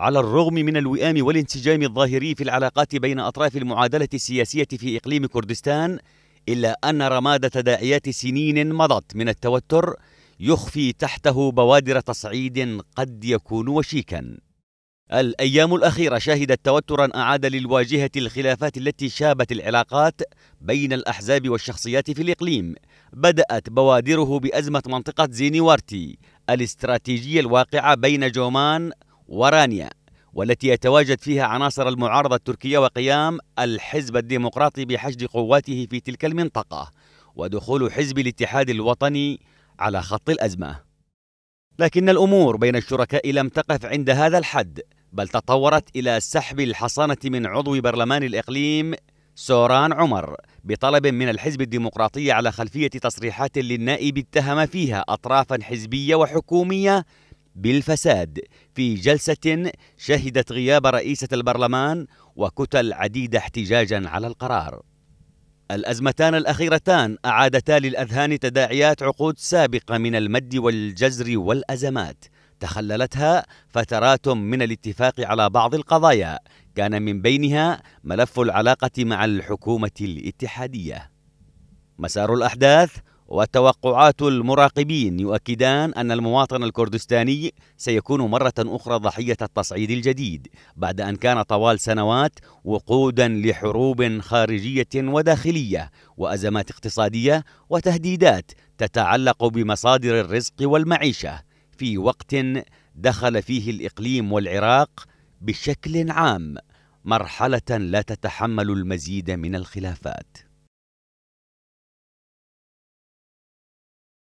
على الرغم من الوئام والانسجام الظاهري في العلاقات بين أطراف المعادلة السياسية في إقليم كردستان إلا أن رماد تداعيات سنين مضت من التوتر يخفي تحته بوادر تصعيد قد يكون وشيكا الأيام الأخيرة شهدت توترا أعاد للواجهة الخلافات التي شابت العلاقات بين الأحزاب والشخصيات في الإقليم بدأت بوادره بأزمة منطقة زينيوارتي الاستراتيجية الواقعة بين جومان ورانيا والتي يتواجد فيها عناصر المعارضة التركية وقيام الحزب الديمقراطي بحشد قواته في تلك المنطقة ودخول حزب الاتحاد الوطني على خط الأزمة لكن الأمور بين الشركاء لم تقف عند هذا الحد بل تطورت إلى سحب الحصانة من عضو برلمان الإقليم سوران عمر بطلب من الحزب الديمقراطي على خلفية تصريحات للنائب اتهم فيها أطرافا حزبية وحكومية بالفساد في جلسة شهدت غياب رئيسة البرلمان وكتل عديدة احتجاجا على القرار الأزمتان الأخيرتان أعادتا للأذهان تداعيات عقود سابقة من المد والجزر والأزمات تخللتها فترات من الاتفاق على بعض القضايا كان من بينها ملف العلاقة مع الحكومة الاتحادية مسار الأحداث وتوقعات المراقبين يؤكدان أن المواطن الكردستاني سيكون مرة أخرى ضحية التصعيد الجديد بعد أن كان طوال سنوات وقودا لحروب خارجية وداخلية وأزمات اقتصادية وتهديدات تتعلق بمصادر الرزق والمعيشة في وقت دخل فيه الإقليم والعراق بشكل عام مرحلة لا تتحمل المزيد من الخلافات